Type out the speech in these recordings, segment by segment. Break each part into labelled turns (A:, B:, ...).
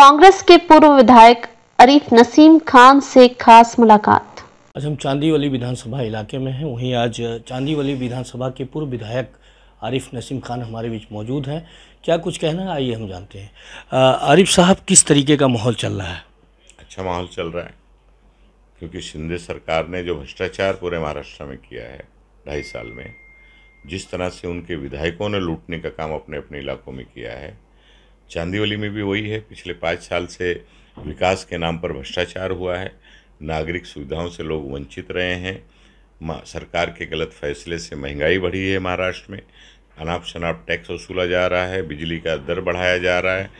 A: कांग्रेस के पूर्व विधायक अरीफ नसीम खान से खास मुलाकात आज हम चांदीवली विधानसभा इलाके में हैं वहीं आज चांदीवली विधानसभा के पूर्व विधायक आरिफ नसीम खान हमारे बीच मौजूद हैं क्या कुछ कहना है आइए हम जानते हैं आरिफ साहब किस तरीके का माहौल चल रहा है
B: अच्छा माहौल चल रहा है क्योंकि शिंदे सरकार ने जो भ्रष्टाचार पूरे महाराष्ट्र में किया है ढाई साल में जिस तरह से उनके विधायकों ने लूटने का काम अपने अपने इलाकों में किया है चांदीवली में भी वही है पिछले पाँच साल से विकास के नाम पर भ्रष्टाचार हुआ है नागरिक सुविधाओं से लोग वंचित रहे हैं सरकार के गलत फैसले से महंगाई बढ़ी है महाराष्ट्र में अनाप शनाप टैक्स वसूला जा रहा है बिजली का दर बढ़ाया जा रहा है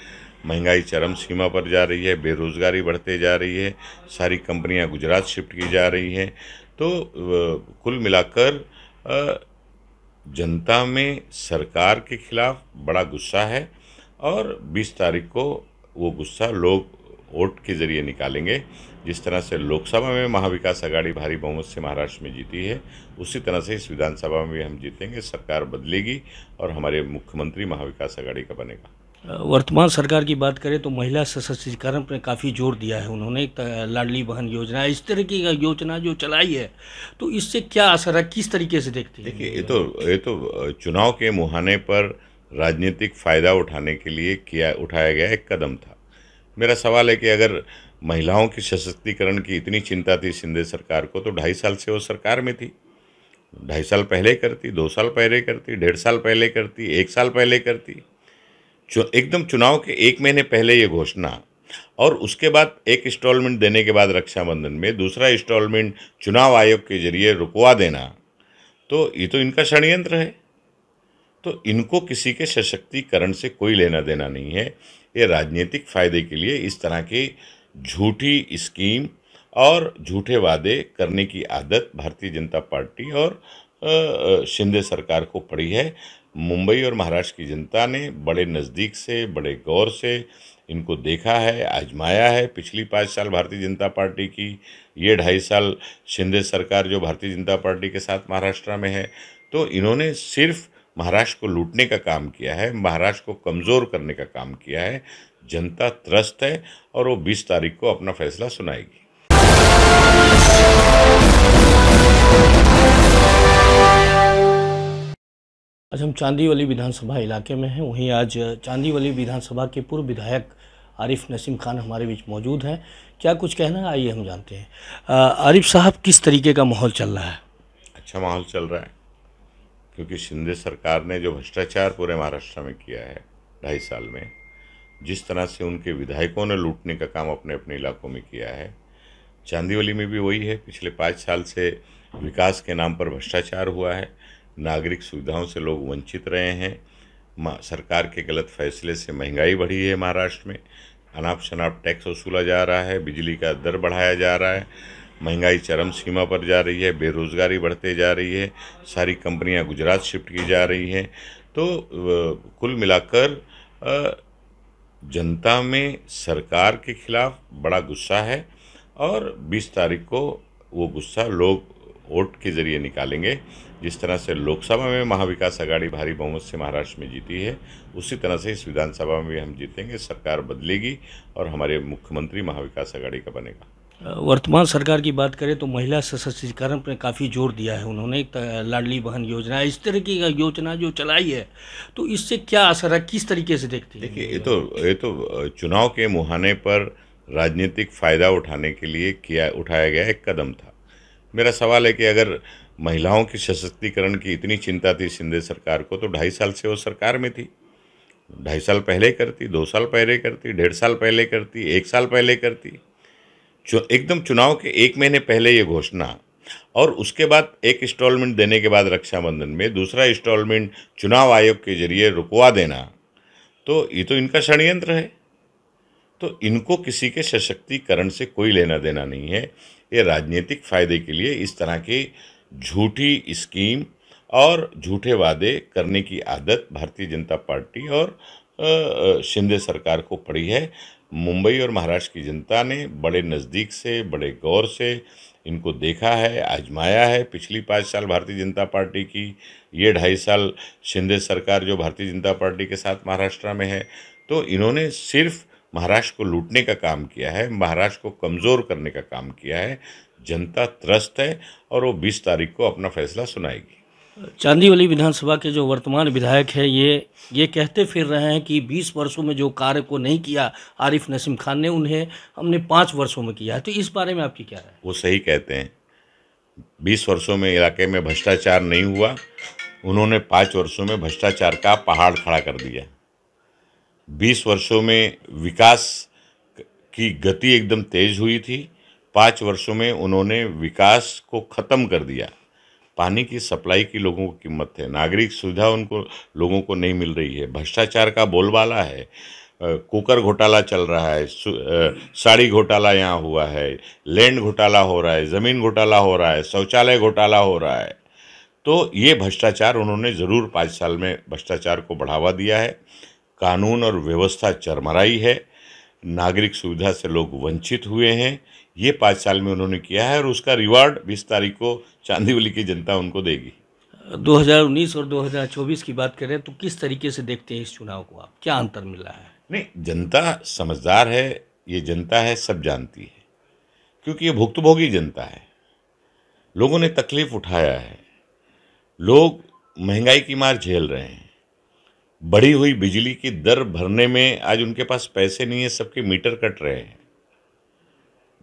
B: महंगाई चरम सीमा पर जा रही है बेरोज़गारी बढ़ते जा रही है सारी कंपनियां गुजरात शिफ्ट की जा रही हैं तो कुल मिलाकर जनता में सरकार के खिलाफ बड़ा गुस्सा है और 20 तारीख को वो गुस्सा लोग वोट के जरिए निकालेंगे जिस तरह से लोकसभा में महाविकास आघाड़ी भारी बहुमत से महाराष्ट्र में जीती है उसी तरह से इस विधानसभा में भी हम जीतेंगे सरकार बदलेगी और हमारे मुख्यमंत्री महाविकास आघाड़ी का बनेगा
A: वर्तमान सरकार की बात करें तो महिला सशक्तिकरण पर काफ़ी जोर दिया है उन्होंने लाडली बहन योजना इस तरह की योजना जो चलाई है तो इससे क्या असर है किस तरीके से देखते हैं देखिए
B: ये तो ये तो चुनाव के मुहाने पर राजनीतिक फ़ायदा उठाने के लिए किया उठाया गया एक कदम था मेरा सवाल है कि अगर महिलाओं की सशक्तिकरण की इतनी चिंता थी शिंदे सरकार को तो ढाई साल से वो सरकार में थी ढाई साल पहले करती दो साल पहले करती डेढ़ साल पहले करती एक साल पहले करती एकदम चुनाव के एक महीने पहले ये घोषणा और उसके बाद एक इंस्टॉलमेंट देने के बाद रक्षाबंधन में दूसरा इंस्टॉलमेंट चुनाव आयोग के जरिए रुकवा देना तो ये तो इनका षडयंत्र है तो इनको किसी के सशक्तिकरण से कोई लेना देना नहीं है ये राजनीतिक फायदे के लिए इस तरह की झूठी स्कीम और झूठे वादे करने की आदत भारतीय जनता पार्टी और शिंदे सरकार को पड़ी है मुंबई और महाराष्ट्र की जनता ने बड़े नज़दीक से बड़े गौर से इनको देखा है आजमाया है पिछली पाँच साल भारतीय जनता पार्टी की ये ढाई साल शिंदे सरकार जो भारतीय जनता पार्टी के साथ महाराष्ट्र में है तो इन्होंने सिर्फ़ महाराष्ट्र को लूटने का काम किया है महाराष्ट्र को कमज़ोर करने का काम किया है जनता त्रस्त है और वो 20 तारीख को अपना फैसला सुनाएगी
A: आज हम चांदीवली विधानसभा इलाके में हैं वहीं आज चांदीवली विधानसभा के पूर्व विधायक आरिफ नसीम खान हमारे बीच मौजूद हैं क्या कुछ कहना है आइए हम जानते हैं आरिफ साहब किस तरीके का माहौल चल रहा है
B: अच्छा माहौल चल रहा है क्योंकि शिंदे सरकार ने जो भ्रष्टाचार पूरे महाराष्ट्र में किया है ढाई साल में जिस तरह से उनके विधायकों ने लूटने का काम अपने अपने इलाकों में किया है चांदीवली में भी वही है पिछले पाँच साल से विकास के नाम पर भ्रष्टाचार हुआ है नागरिक सुविधाओं से लोग वंचित रहे हैं सरकार के गलत फैसले से महंगाई बढ़ी है महाराष्ट्र में अनाप शनाप टैक्स वसूला जा रहा है बिजली का दर बढ़ाया जा रहा है महंगाई चरम सीमा पर जा रही है बेरोज़गारी बढ़ते जा रही है सारी कंपनियां गुजरात शिफ्ट की जा रही हैं तो कुल मिलाकर जनता में सरकार के खिलाफ बड़ा गुस्सा है और 20 तारीख को वो गुस्सा लोग वोट के ज़रिए निकालेंगे जिस तरह से लोकसभा में महाविकास आघाड़ी भारी बहुमत से महाराष्ट्र में जीती है उसी तरह से इस विधानसभा में भी हम जीतेंगे सरकार बदलेगी और हमारे मुख्यमंत्री महाविकास आघाड़ी का बनेगा
A: वर्तमान सरकार की बात करें तो महिला सशक्तिकरण पर काफ़ी जोर दिया है उन्होंने लाडली बहन योजना इस तरह की योजना जो चलाई है तो इससे क्या असर है किस तरीके से देखते हैं देखिए
B: ये तो ये तो चुनाव के मुहाने पर राजनीतिक फ़ायदा उठाने के लिए किया उठाया गया एक कदम था मेरा सवाल है कि अगर महिलाओं की सशक्तिकरण की इतनी चिंता थी शिंदे सरकार को तो ढाई साल से वो सरकार में थी ढाई साल पहले करती दो साल पहले करती डेढ़ साल पहले करती एक साल पहले करती एकदम चुनाव के एक महीने पहले ये घोषणा और उसके बाद एक इंस्टॉलमेंट देने के बाद रक्षाबंधन में दूसरा इंस्टॉलमेंट चुनाव आयोग के जरिए रुकवा देना तो ये तो इनका षडयंत्र है तो इनको किसी के सशक्तिकरण से कोई लेना देना नहीं है ये राजनीतिक फायदे के लिए इस तरह के झूठी स्कीम और झूठे वादे करने की आदत भारतीय जनता पार्टी और शिंदे सरकार को पड़ी है मुंबई और महाराष्ट्र की जनता ने बड़े नज़दीक से बड़े गौर से इनको देखा है आजमाया है पिछली पाँच साल भारतीय जनता पार्टी की ये ढाई साल शिंदे सरकार जो भारतीय जनता पार्टी के साथ महाराष्ट्र में है तो इन्होंने सिर्फ महाराष्ट्र को लूटने का काम किया है महाराष्ट्र को कमज़ोर करने का काम किया है जनता त्रस्त है और वो बीस तारीख को अपना फैसला सुनाएगी
A: चांदीवली विधानसभा के जो वर्तमान विधायक है ये ये कहते फिर रहे हैं कि 20 वर्षों में जो कार्य को नहीं किया आरिफ नसीम खान ने उन्हें हमने पाँच वर्षों में किया है तो इस बारे में आपकी क्या राय
B: वो सही कहते हैं बीस वर्षों में इलाके में भ्रष्टाचार नहीं हुआ उन्होंने पाँच वर्षों में भ्रष्टाचार का पहाड़ खड़ा कर दिया बीस वर्षों में विकास की गति एकदम तेज हुई थी पाँच वर्षों में उन्होंने विकास को ख़त्म कर दिया पानी की सप्लाई की लोगों को कीमत है नागरिक सुविधा उनको लोगों को नहीं मिल रही है भ्रष्टाचार का बोलबाला है कुकर घोटाला चल रहा है साड़ी घोटाला यहाँ हुआ है लैंड घोटाला हो रहा है ज़मीन घोटाला हो रहा है शौचालय घोटाला हो रहा है तो ये भ्रष्टाचार उन्होंने ज़रूर पाँच साल में भ्रष्टाचार को बढ़ावा दिया है कानून और व्यवस्था चरमराई है नागरिक सुविधा से लोग वंचित हुए हैं ये पाँच साल में उन्होंने किया है और उसका रिवार्ड बीस तारीख को चांदीवली की जनता उनको देगी
A: 2019 और 2024 की बात करें तो किस तरीके से देखते हैं इस चुनाव को आप क्या अंतर मिला है
B: नहीं जनता समझदार है ये जनता है सब जानती है क्योंकि ये भुक्तभोगी जनता है लोगों ने तकलीफ उठाया है लोग महंगाई की मार झेल रहे हैं बढ़ी हुई बिजली की दर भरने में आज उनके पास पैसे नहीं है सबके मीटर कट रहे हैं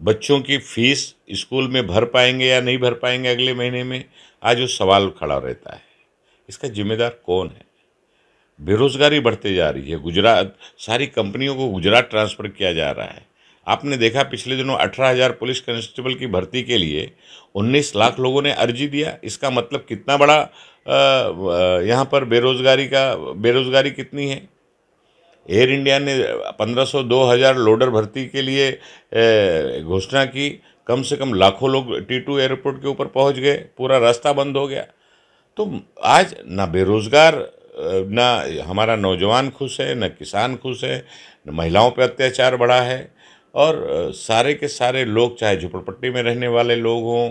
B: बच्चों की फीस स्कूल में भर पाएंगे या नहीं भर पाएंगे अगले महीने में आज वो सवाल खड़ा रहता है इसका जिम्मेदार कौन है बेरोजगारी बढ़ते जा रही है गुजरात सारी कंपनियों को गुजरात ट्रांसफ़र किया जा रहा है आपने देखा पिछले दिनों अठारह हज़ार पुलिस कांस्टेबल की भर्ती के लिए उन्नीस लाख लोगों ने अर्जी दिया इसका मतलब कितना बड़ा यहाँ पर बेरोजगारी का बेरोजगारी कितनी है एयर इंडिया ने 1500-2000 लोडर भर्ती के लिए घोषणा की कम से कम लाखों लोग टी टू एयरपोर्ट के ऊपर पहुंच गए पूरा रास्ता बंद हो गया तो आज ना बेरोज़गार ना हमारा नौजवान खुश है न किसान खुश है न महिलाओं पर अत्याचार बढ़ा है और सारे के सारे लोग चाहे झुपड़पट्टी में रहने वाले लोग हों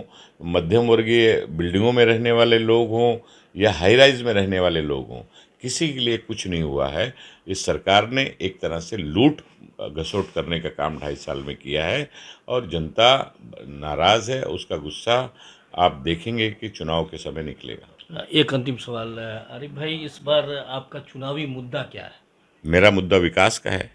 B: मध्यम वर्गीय बिल्डिंगों में रहने वाले लोग हों या हाई राइज में रहने वाले लोग हों किसी के लिए कुछ नहीं हुआ है इस सरकार ने एक तरह से लूट घसोट करने का काम ढाई साल में किया है और जनता नाराज़ है उसका गुस्सा आप देखेंगे कि चुनाव के समय निकलेगा
A: एक अंतिम सवाल अरे भाई इस बार आपका चुनावी मुद्दा क्या है
B: मेरा मुद्दा विकास का है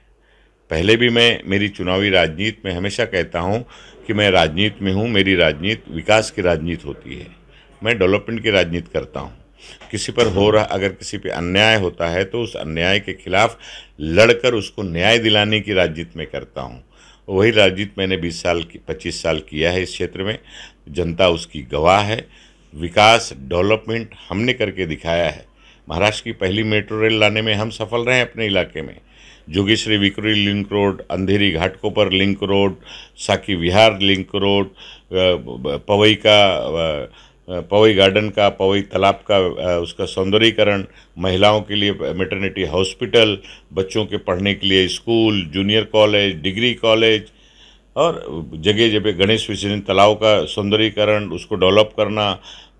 B: पहले भी मैं मेरी चुनावी राजनीति में हमेशा कहता हूँ कि मैं राजनीति में हूँ मेरी राजनीति विकास की राजनीति होती है मैं डेवलपमेंट की राजनीति करता हूँ किसी पर हो रहा अगर किसी पे अन्याय होता है तो उस अन्याय के खिलाफ लड़कर उसको न्याय दिलाने की राजनीति में करता हूँ वही राजनीति मैंने बीस साल की पच्चीस साल किया है इस क्षेत्र में जनता उसकी गवाह है विकास डेवलपमेंट हमने करके दिखाया है महाराष्ट्र की पहली मेट्रो रेल लाने में हम सफल रहे हैं अपने इलाके में जोगेश्वरी विक्री लिंक रोड अंधेरी घाटकों पर लिंक रोड साकी विहार लिंक रोड पवई का पवई गार्डन का पवई तालाब का उसका सौंदर्यीकरण महिलाओं के लिए मेटर्निटी हॉस्पिटल बच्चों के पढ़ने के लिए school junior college degree college और जगह जगह गणेश विसर्जन तालाब का सौंदर्यीकरण उसको डेवलप करना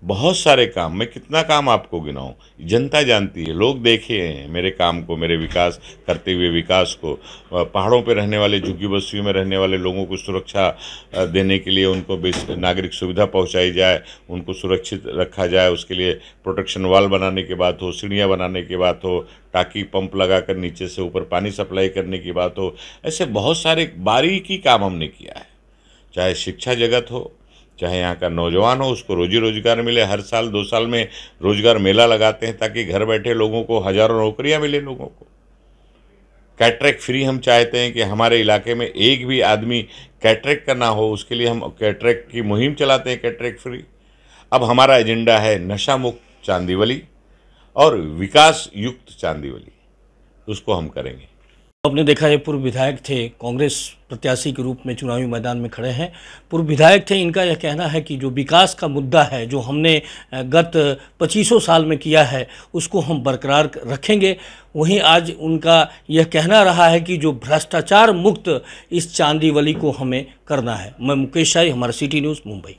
B: बहुत सारे काम मैं कितना काम आपको गिनाऊँ जनता जानती है लोग देखे हैं मेरे काम को मेरे विकास करते हुए विकास को पहाड़ों पर रहने वाले झुग्गी बस्तियों में रहने वाले लोगों को सुरक्षा देने के लिए उनको नागरिक सुविधा पहुंचाई जाए उनको सुरक्षित रखा जाए उसके लिए प्रोटेक्शन वाल बनाने की बात हो सीढ़ियाँ बनाने की बात हो टाकी पंप लगाकर नीचे से ऊपर पानी सप्लाई करने की बात हो ऐसे बहुत सारे बारीकी काम हमने किया है चाहे शिक्षा जगत हो चाहे यहाँ का नौजवान हो उसको रोजी रोजगार मिले हर साल दो साल में रोजगार मेला लगाते हैं ताकि घर बैठे लोगों को हजारों नौकरियाँ मिले लोगों को कैटरेक फ्री हम चाहते हैं कि हमारे इलाके में एक भी आदमी कैटरेक का ना हो उसके लिए हम कैटरेक की मुहिम चलाते हैं कैटरेक फ्री अब हमारा एजेंडा है नशा मुक्त चांदीवली और विकास युक्त चांदीवली उसको हम करेंगे
A: आपने देखा ये पूर्व विधायक थे कांग्रेस प्रत्याशी के रूप में चुनावी मैदान में खड़े हैं पूर्व विधायक थे इनका यह कहना है कि जो विकास का मुद्दा है जो हमने गत पच्चीसों साल में किया है उसको हम बरकरार रखेंगे वहीं आज उनका यह कहना रहा है कि जो भ्रष्टाचार मुक्त इस चांदीवली को हमें करना है मैं मुकेश शाही हमारा सिटी न्यूज़ मुंबई